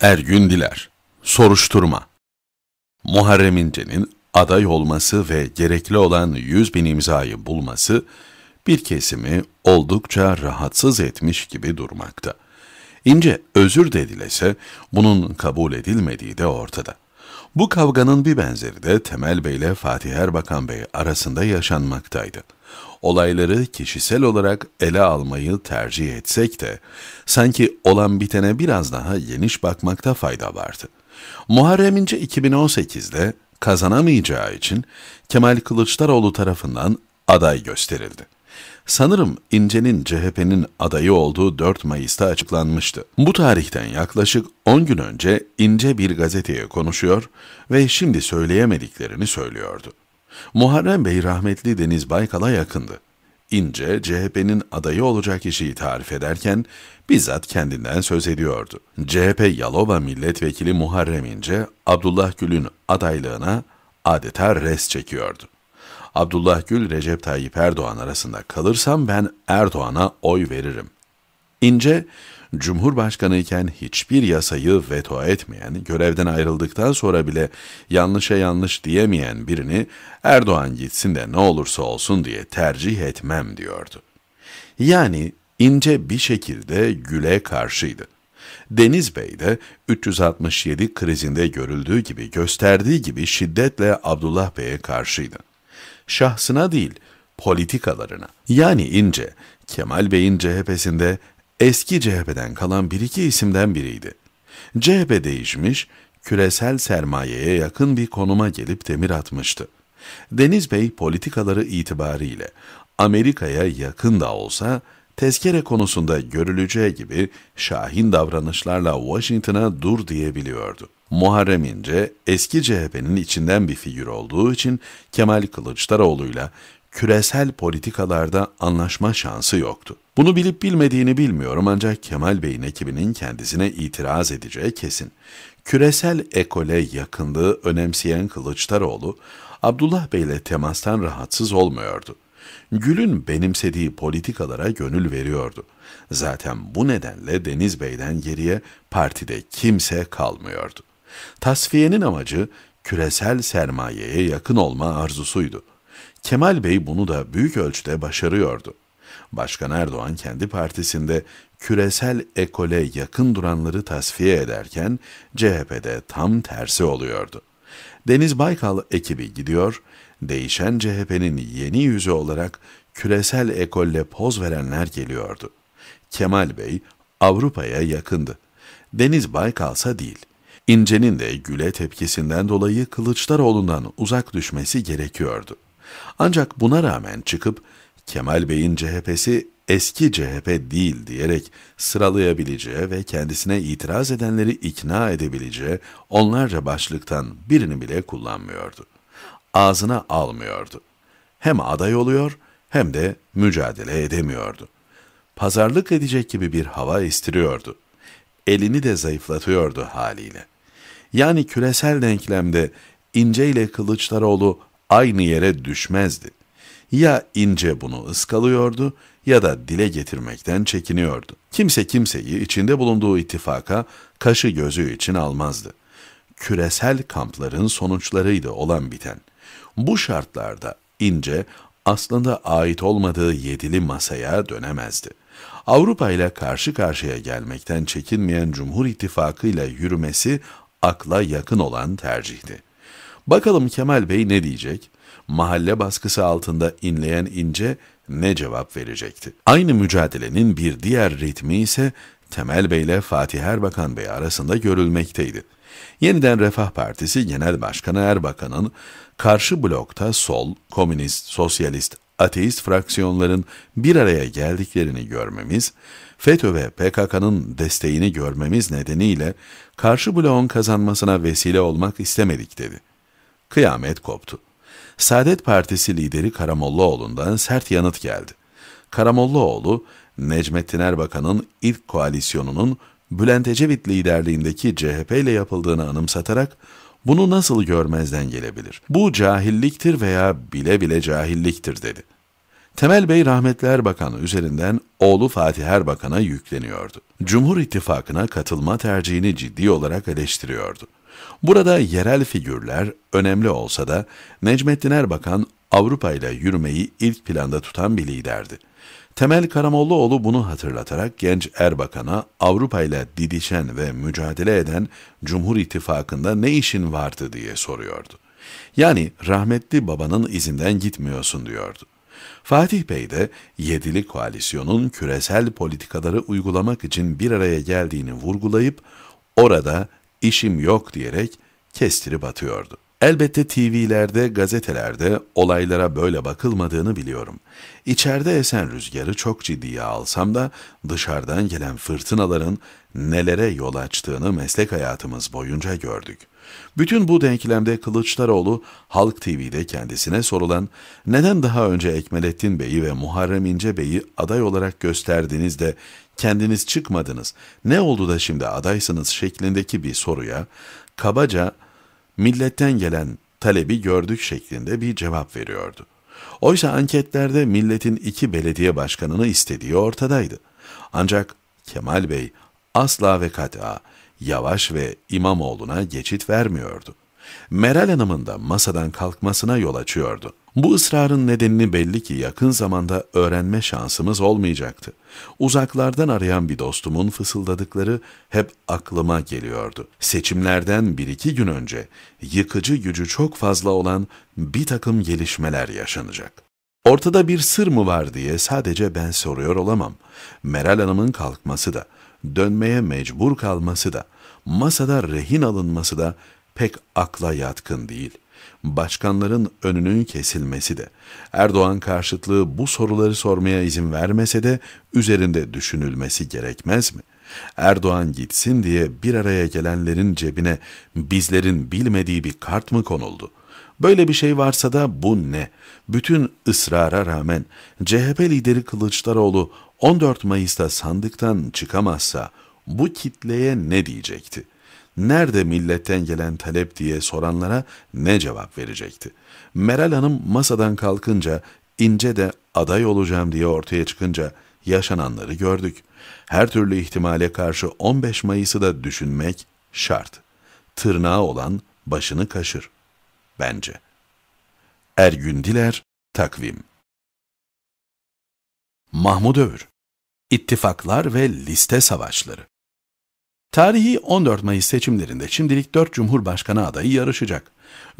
Ergün Diler Soruşturma Muharrem İnce'nin aday olması ve gerekli olan 100 bin imzayı bulması bir kesimi oldukça rahatsız etmiş gibi durmakta. İnce özür de dilese bunun kabul edilmediği de ortada. Bu kavganın bir benzeri de Temel Bey ile Fatih Erbakan Bey arasında yaşanmaktaydı. Olayları kişisel olarak ele almayı tercih etsek de sanki olan bitene biraz daha geniş bakmakta fayda vardı. Muharrem İnce 2018'de kazanamayacağı için Kemal Kılıçdaroğlu tarafından aday gösterildi. Sanırım İnce'nin CHP'nin adayı olduğu 4 Mayıs'ta açıklanmıştı. Bu tarihten yaklaşık 10 gün önce İnce bir gazeteye konuşuyor ve şimdi söyleyemediklerini söylüyordu. Muharrem Bey rahmetli Deniz Baykal'a yakındı. İnce, CHP'nin adayı olacak kişiyi tarif ederken bizzat kendinden söz ediyordu. CHP Yalova Milletvekili Muharrem İnce, Abdullah Gül'ün adaylığına adeta res çekiyordu. Abdullah Gül, Recep Tayyip Erdoğan arasında kalırsam ben Erdoğan'a oy veririm. İnce, Cumhurbaşkanı iken hiçbir yasayı veto etmeyen, görevden ayrıldıktan sonra bile yanlışa yanlış diyemeyen birini Erdoğan gitsin de ne olursa olsun diye tercih etmem diyordu. Yani ince bir şekilde Gül'e karşıydı. Deniz Bey de 367 krizinde görüldüğü gibi gösterdiği gibi şiddetle Abdullah Bey'e karşıydı şahsına değil, politikalarına. Yani İnce, Kemal Bey'in CHP'sinde eski CHP'den kalan bir iki isimden biriydi. CHP değişmiş, küresel sermayeye yakın bir konuma gelip demir atmıştı. Deniz Bey politikaları itibariyle Amerika'ya yakın da olsa tezkere konusunda görüleceği gibi şahin davranışlarla Washington'a dur diyebiliyordu. Muharrem İnce eski CHP'nin içinden bir figür olduğu için Kemal Kılıçdaroğlu'yla küresel politikalarda anlaşma şansı yoktu. Bunu bilip bilmediğini bilmiyorum ancak Kemal Bey'in ekibinin kendisine itiraz edeceği kesin. Küresel ekole yakınlığı önemseyen Kılıçdaroğlu, Abdullah Bey'le temastan rahatsız olmuyordu. Gül'ün benimsediği politikalara gönül veriyordu. Zaten bu nedenle Deniz Bey'den geriye partide kimse kalmıyordu. Tasfiyenin amacı küresel sermayeye yakın olma arzusuydu. Kemal Bey bunu da büyük ölçüde başarıyordu. Başkan Erdoğan kendi partisinde küresel ekole yakın duranları tasfiye ederken CHP'de tam tersi oluyordu. Deniz Baykal ekibi gidiyor, değişen CHP'nin yeni yüzü olarak küresel ekolle poz verenler geliyordu. Kemal Bey Avrupa'ya yakındı. Deniz Baykal'sa değil. İnce'nin de Gül'e tepkisinden dolayı Kılıçdaroğlu'ndan uzak düşmesi gerekiyordu. Ancak buna rağmen çıkıp Kemal Bey'in CHP'si eski CHP değil diyerek sıralayabileceği ve kendisine itiraz edenleri ikna edebileceği onlarca başlıktan birini bile kullanmıyordu ağzına almıyordu. Hem aday oluyor hem de mücadele edemiyordu. Pazarlık edecek gibi bir hava istiriyordu. Elini de zayıflatıyordu haliyle. Yani küresel denklemde İnce ile Kılıçdaroğlu aynı yere düşmezdi. Ya İnce bunu ıskalıyordu ya da dile getirmekten çekiniyordu. Kimse kimseyi içinde bulunduğu ittifaka kaşı gözü için almazdı. Küresel kampların sonuçlarıydı olan biten. Bu şartlarda ince aslında ait olmadığı yedili masaya dönemezdi. Avrupa ile karşı karşıya gelmekten çekinmeyen Cumhur İttifakı ile yürümesi akla yakın olan tercihti. Bakalım Kemal Bey ne diyecek? Mahalle baskısı altında inleyen ince ne cevap verecekti? Aynı mücadelenin bir diğer ritmi ise Temel Bey ile Fatih Erbakan Bey arasında görülmekteydi. Yeniden Refah Partisi Genel Başkanı Erbakan'ın karşı blokta sol, komünist, sosyalist, ateist fraksiyonların bir araya geldiklerini görmemiz, FETÖ ve PKK'nın desteğini görmemiz nedeniyle karşı bloğun kazanmasına vesile olmak istemedik dedi. Kıyamet koptu. Saadet Partisi lideri Karamollaoğlu'ndan sert yanıt geldi. Karamollaoğlu, Necmettin Erbakan'ın ilk koalisyonunun Bülent Ecevit liderliğindeki CHP ile yapıldığını anımsatarak bunu nasıl görmezden gelebilir? Bu cahilliktir veya bile bile cahilliktir dedi. Temel Bey Rahmetli Erbakan üzerinden oğlu Fatih Erbakan'a yükleniyordu. Cumhur İttifakı'na katılma tercihini ciddi olarak eleştiriyordu. Burada yerel figürler önemli olsa da Necmettin Erbakan Avrupa ile yürümeyi ilk planda tutan bir liderdi. Temel Karamollaoğlu bunu hatırlatarak genç Erbakan'a Avrupa ile didişen ve mücadele eden Cumhur İttifakı'nda ne işin vardı diye soruyordu. Yani rahmetli babanın izinden gitmiyorsun diyordu. Fatih Bey de yedili koalisyonun küresel politikaları uygulamak için bir araya geldiğini vurgulayıp orada işim yok diyerek kestirip atıyordu. Elbette TV'lerde, gazetelerde olaylara böyle bakılmadığını biliyorum. İçeride esen rüzgarı çok ciddiye alsam da dışarıdan gelen fırtınaların nelere yol açtığını meslek hayatımız boyunca gördük. Bütün bu denklemde Kılıçdaroğlu, Halk TV'de kendisine sorulan neden daha önce Ekmelettin Bey'i ve Muharrem İnce Bey'i aday olarak gösterdiniz de kendiniz çıkmadınız, ne oldu da şimdi adaysınız şeklindeki bir soruya kabaca milletten gelen talebi gördük şeklinde bir cevap veriyordu. Oysa anketlerde milletin iki belediye başkanını istediği ortadaydı. Ancak Kemal Bey asla ve kata Yavaş ve İmamoğlu'na geçit vermiyordu. Meral Hanım'ın da masadan kalkmasına yol açıyordu. Bu ısrarın nedenini belli ki yakın zamanda öğrenme şansımız olmayacaktı. Uzaklardan arayan bir dostumun fısıldadıkları hep aklıma geliyordu. Seçimlerden bir iki gün önce yıkıcı gücü çok fazla olan bir takım gelişmeler yaşanacak. Ortada bir sır mı var diye sadece ben soruyor olamam. Meral Hanım'ın kalkması da, dönmeye mecbur kalması da, masada rehin alınması da pek akla yatkın değil. Başkanların önünün kesilmesi de, Erdoğan karşıtlığı bu soruları sormaya izin vermese de üzerinde düşünülmesi gerekmez mi? Erdoğan gitsin diye bir araya gelenlerin cebine bizlerin bilmediği bir kart mı konuldu? Böyle bir şey varsa da bu ne? Bütün ısrara rağmen CHP lideri Kılıçdaroğlu 14 Mayıs'ta sandıktan çıkamazsa bu kitleye ne diyecekti?'' nerede milletten gelen talep diye soranlara ne cevap verecekti? Meral Hanım masadan kalkınca, ince de aday olacağım diye ortaya çıkınca yaşananları gördük. Her türlü ihtimale karşı 15 Mayıs'ı da düşünmek şart. Tırnağı olan başını kaşır. Bence. Ergün Diler, Takvim Mahmud Övür İttifaklar ve Liste Savaşları Tarihi 14 Mayıs seçimlerinde şimdilik 4 Cumhurbaşkanı adayı yarışacak.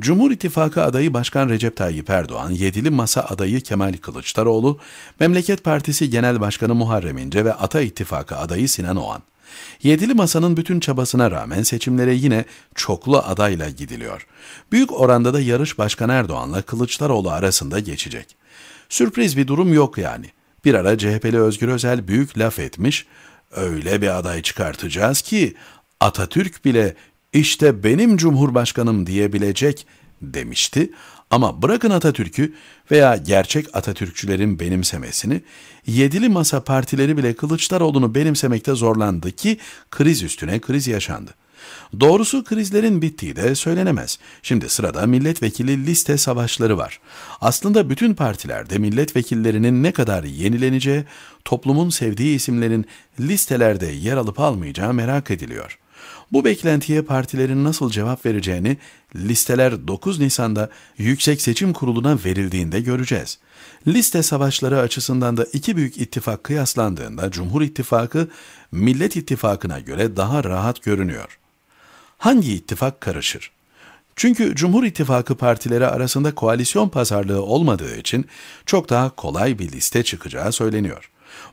Cumhur İttifakı adayı Başkan Recep Tayyip Erdoğan, Yedili Masa adayı Kemal Kılıçdaroğlu, Memleket Partisi Genel Başkanı Muharrem İnce ve Ata İttifakı adayı Sinan Oğan. Yedili Masa'nın bütün çabasına rağmen seçimlere yine çoklu adayla gidiliyor. Büyük oranda da yarış Başkan Erdoğan'la Kılıçdaroğlu arasında geçecek. Sürpriz bir durum yok yani. Bir ara CHP'li Özgür Özel büyük laf etmiş, Öyle bir aday çıkartacağız ki Atatürk bile işte benim cumhurbaşkanım diyebilecek demişti. Ama bırakın Atatürk'ü veya gerçek Atatürkçülerin benimsemesini, yedili masa partileri bile Kılıçdaroğlu'nu benimsemekte zorlandı ki kriz üstüne kriz yaşandı. Doğrusu krizlerin bittiği de söylenemez. Şimdi sırada milletvekili liste savaşları var. Aslında bütün partilerde milletvekillerinin ne kadar yenileneceği, toplumun sevdiği isimlerin listelerde yer alıp almayacağı merak ediliyor. Bu beklentiye partilerin nasıl cevap vereceğini listeler 9 Nisan'da Yüksek Seçim Kurulu'na verildiğinde göreceğiz. Liste savaşları açısından da iki büyük ittifak kıyaslandığında Cumhur İttifakı Millet İttifakı'na göre daha rahat görünüyor hangi ittifak karışır? Çünkü Cumhur İttifakı partileri arasında koalisyon pazarlığı olmadığı için çok daha kolay bir liste çıkacağı söyleniyor.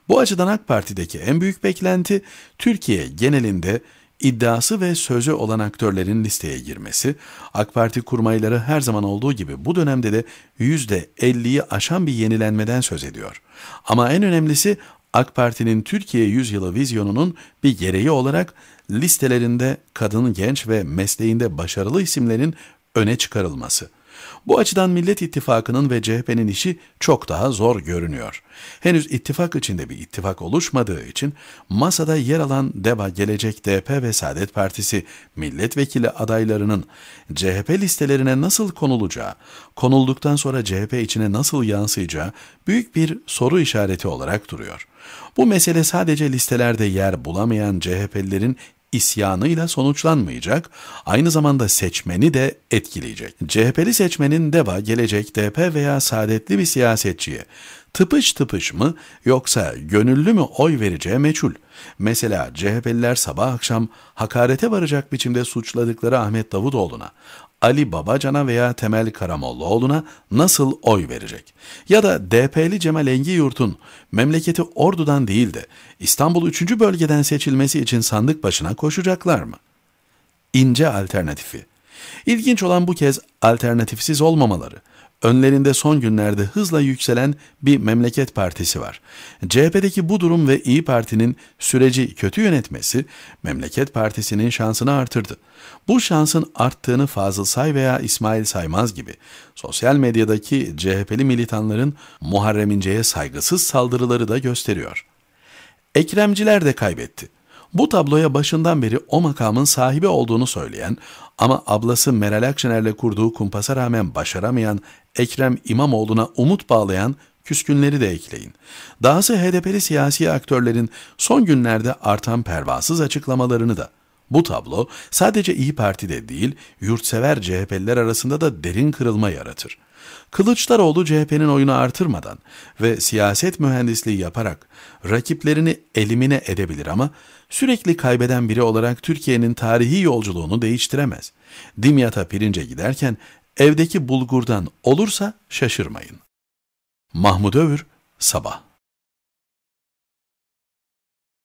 Bu açıdan AK Parti'deki en büyük beklenti Türkiye genelinde iddiası ve sözü olan aktörlerin listeye girmesi, AK Parti kurmayları her zaman olduğu gibi bu dönemde de %50'yi aşan bir yenilenmeden söz ediyor. Ama en önemlisi AK Parti'nin Türkiye Yüzyılı vizyonunun bir gereği olarak listelerinde kadın genç ve mesleğinde başarılı isimlerin öne çıkarılması.'' Bu açıdan Millet İttifakı'nın ve CHP'nin işi çok daha zor görünüyor. Henüz ittifak içinde bir ittifak oluşmadığı için masada yer alan Deva, Gelecek, DP ve Saadet Partisi milletvekili adaylarının CHP listelerine nasıl konulacağı, konulduktan sonra CHP içine nasıl yansıyacağı büyük bir soru işareti olarak duruyor. Bu mesele sadece listelerde yer bulamayan CHP'lilerin isyanıyla sonuçlanmayacak, aynı zamanda seçmeni de etkileyecek. CHP'li seçmenin DEVA, Gelecek, DP veya saadetli bir siyasetçiye Tıpış tıpış mı yoksa gönüllü mü oy vereceği meçhul. Mesela CHP'liler sabah akşam hakarete varacak biçimde suçladıkları Ahmet Davutoğlu'na, Ali Babacan'a veya Temel Karamollaoğlu'na nasıl oy verecek? Ya da DP'li Cemal Engiyurt'un memleketi Ordu'dan değil de İstanbul 3. bölgeden seçilmesi için sandık başına koşacaklar mı? İnce alternatifi. İlginç olan bu kez alternatifsiz olmamaları önlerinde son günlerde hızla yükselen bir memleket partisi var. CHP'deki bu durum ve İyi Parti'nin süreci kötü yönetmesi memleket partisinin şansını artırdı. Bu şansın arttığını Fazıl Say veya İsmail Saymaz gibi sosyal medyadaki CHP'li militanların Muharrem İnce'ye saygısız saldırıları da gösteriyor. Ekremciler de kaybetti. Bu tabloya başından beri o makamın sahibi olduğunu söyleyen ama ablası Meral Akşener'le kurduğu kumpasa rağmen başaramayan Ekrem İmamoğlu'na umut bağlayan küskünleri de ekleyin. Dahası HDP'li siyasi aktörlerin son günlerde artan pervasız açıklamalarını da. Bu tablo sadece İyi Parti'de değil, yurtsever CHP'liler arasında da derin kırılma yaratır. Kılıçdaroğlu CHP'nin oyunu artırmadan ve siyaset mühendisliği yaparak rakiplerini elimine edebilir ama sürekli kaybeden biri olarak Türkiye'nin tarihi yolculuğunu değiştiremez. Dimyat'a pirince giderken evdeki bulgurdan olursa şaşırmayın. Mahmut Övür, Sabah